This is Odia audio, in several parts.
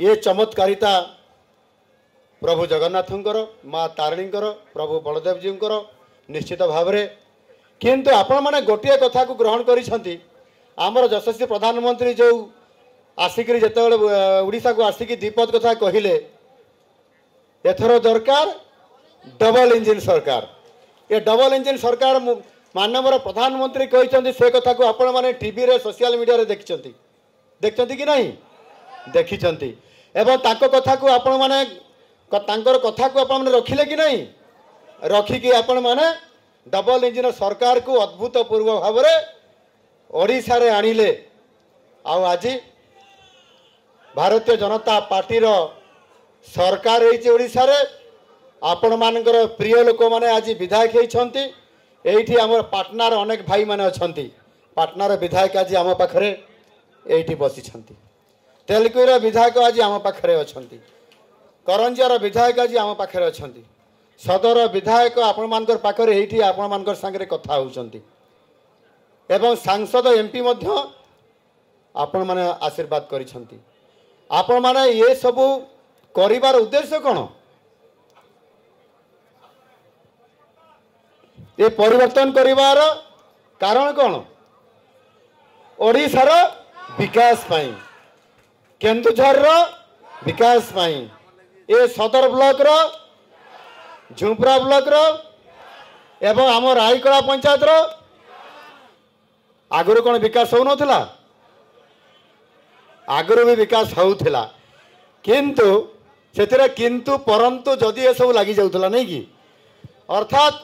ये चमत्कारिता प्रभु जगन्नाथको माणीको प्रभु बलदेवजीको निश्चित भावे कि आपे कथा को ग्रहण गरिन्छ आम जसी प्रधानमन्त्री जो आसिक ओडाको आसिक वि द्विपद कथा के दरकार डबल इन्जिन सरकार ये डबल इन्जिन सरकार मानव र से कथा टिभि सोसिया मिडिया देखिन्छ देखिन्छ कि नहीं ଦେଖିଛନ୍ତି ଏବଂ ତାଙ୍କ କଥାକୁ ଆପଣମାନେ ତାଙ୍କର କଥାକୁ ଆପଣମାନେ ରଖିଲେ କି ନାହିଁ ରଖିକି ଆପଣମାନେ ଡବଲ ଇଞ୍ଜିନ ସରକାରକୁ ଅଦ୍ଭୁତପୂର୍ବ ଭାବରେ ଓଡ଼ିଶାରେ ଆଣିଲେ ଆଉ ଆଜି ଭାରତୀୟ ଜନତା ପାର୍ଟିର ସରକାର ହେଇଛି ଓଡ଼ିଶାରେ ଆପଣମାନଙ୍କର ପ୍ରିୟ ଲୋକମାନେ ଆଜି ବିଧାୟକ ହେଇଛନ୍ତି ଏଇଠି ଆମର ପାଟନାର ଅନେକ ଭାଇମାନେ ଅଛନ୍ତି ପାଟନାର ବିଧାୟକ ଆଜି ଆମ ପାଖରେ ଏଇଠି ବସିଛନ୍ତି ତେଲକୁଇର ବିଧାୟକ ଆଜି ଆମ ପାଖରେ ଅଛନ୍ତି କରଞ୍ଜିଆର ବିଧାୟକ ଆଜି ଆମ ପାଖରେ ଅଛନ୍ତି ସଦର ବିଧାୟକ ଆପଣମାନଙ୍କର ପାଖରେ ଏଇଠି ଆପଣମାନଙ୍କର ସାଙ୍ଗରେ କଥା ହେଉଛନ୍ତି ଏବଂ ସାଂସଦ ଏମ୍ ପି ମଧ୍ୟ ଆପଣମାନେ ଆଶୀର୍ବାଦ କରିଛନ୍ତି ଆପଣମାନେ ଏ ସବୁ କରିବାର ଉଦ୍ଦେଶ୍ୟ କ'ଣ ଏ ପରିବର୍ତ୍ତନ କରିବାର କାରଣ କ'ଣ ଓଡ଼ିଶାର ବିକାଶ ପାଇଁ କେନ୍ଦୁଝରର ବିକାଶ ପାଇଁ ଏ ସଦର ବ୍ଲକର ଝୁମ୍ପୁରା ବ୍ଲକର ଏବଂ ଆମ ରାଇକଳା ପଞ୍ଚାୟତର ଆଗରୁ କ'ଣ ବିକାଶ ହେଉନଥିଲା ଆଗରୁ ବି ବିକାଶ ହେଉଥିଲା କିନ୍ତୁ ସେଥିରେ କିନ୍ତୁ ପରନ୍ତୁ ଯଦି ଏସବୁ ଲାଗିଯାଉଥିଲା ନାଇଁ କି ଅର୍ଥାତ୍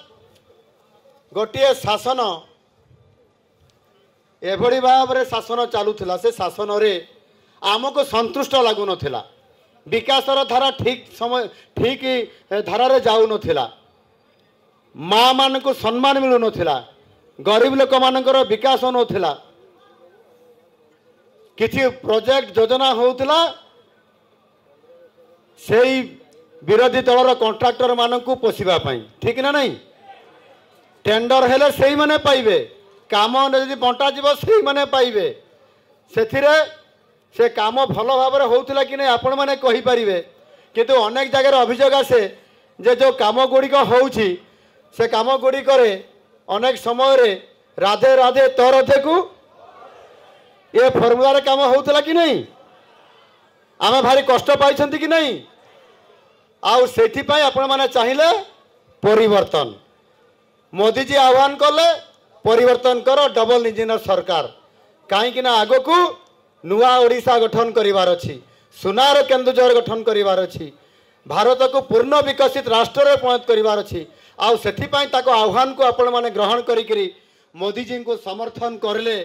ଗୋଟିଏ ଶାସନ ଏଭଳି ଭାବରେ ଶାସନ ଚାଲୁଥିଲା ସେ ଶାସନରେ ଆମକୁ ସନ୍ତୁଷ୍ଟ ଲାଗୁନଥିଲା ବିକାଶର ଧାରା ଠିକ୍ ସମୟ ଠିକ୍ ଧାରାରେ ଯାଉନଥିଲା ମା ମାନଙ୍କୁ ସମ୍ମାନ ମିଳୁନଥିଲା ଗରିବ ଲୋକମାନଙ୍କର ବିକାଶ ନଥିଲା କିଛି ପ୍ରୋଜେକ୍ଟ ଯୋଜନା ହେଉଥିଲା ସେଇ ବିରୋଧୀ ଦଳର କଣ୍ଟ୍ରାକ୍ଟର ମାନଙ୍କୁ ପୋଷିବା ପାଇଁ ଠିକ ନା ନାହିଁ ଟେଣ୍ଡର ହେଲେ ସେଇମାନେ ପାଇବେ କାମ ଯଦି ବଣ୍ଟାଯିବ ସେଇମାନେ ପାଇବେ ସେଥିରେ সে কাম ভালো ভাবে হোলা কি না আপন মানে কহিপারে কিন্তু অনেক জায়গার অভিযোগ আসে যে যে কামগুড়ি হচ্ছে সে কামগুড়ি করে অনেক সময় রাধে রাধে তর কু এ ফর্মুলার কাম হোলা কি না আমি ভারি কষ্ট পাইছেন কি না আইপাই আপন মানে চাইলে পরিবর্তন মোদিজি আহ্বান কলে পরিবর্তন কর ডবল ইঞ্জিনর সরকার কিনা আগকু ନୂଆ ଓଡ଼ିଶା ଗଠନ କରିବାର ଅଛି ସୁନାର କେନ୍ଦୁଝର ଗଠନ କରିବାର ଅଛି ଭାରତକୁ ପୂର୍ଣ୍ଣ ବିକଶିତ ରାଷ୍ଟ୍ରରେ ପରିଣତ କରିବାର ଅଛି ଆଉ ସେଥିପାଇଁ ତାକୁ ଆହ୍ୱାନକୁ ଆପଣମାନେ ଗ୍ରହଣ କରିକିରି ମୋଦିଜୀଙ୍କୁ ସମର୍ଥନ କରିଲେ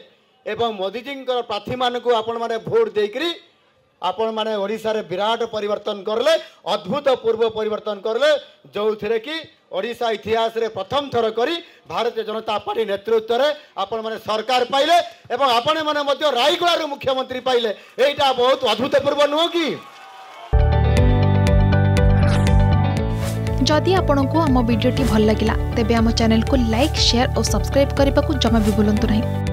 ଏବଂ ମୋଦିଜୀଙ୍କର ପ୍ରାର୍ଥୀମାନଙ୍କୁ ଆପଣମାନେ ଭୋଟ ଦେଇକରି ଆପଣମାନେ ଓଡ଼ିଶାରେ ବିରାଟ ପରିବର୍ତ୍ତନ କରିଲେ ଅଦ୍ଭୁତପୂର୍ବ ପରିବର୍ତ୍ତନ କରିଲେ ଯେଉଁଥିରେ କି ଓଡ଼ିଶା ଇତିହାସରେ ପ୍ରଥମ ଥର କରି ଭାରତୀୟ ଜନତା ପାର୍ଟି ନେତୃତ୍ୱରେ ଆପଣମାନେ ସରକାର ପାଇଲେ ଏବଂ ଆପଣମାନେ ମଧ୍ୟ ରାୟଗଡ଼ାରୁ ମୁଖ୍ୟମନ୍ତ୍ରୀ ପାଇଲେ ଏଇଟା ବହୁତ ଅଦ୍ଭୁତପୂର୍ବ ନୁହଁ କି ଯଦି ଆପଣଙ୍କୁ ଆମ ଭିଡ଼ିଓଟି ଭଲ ଲାଗିଲା ତେବେ ଆମ ଚ୍ୟାନେଲକୁ ଲାଇକ୍ ସେୟାର ଓ ସବସ୍କ୍ରାଇବ୍ କରିବାକୁ ଜମା ବି ଭୁଲନ୍ତୁ ନାହିଁ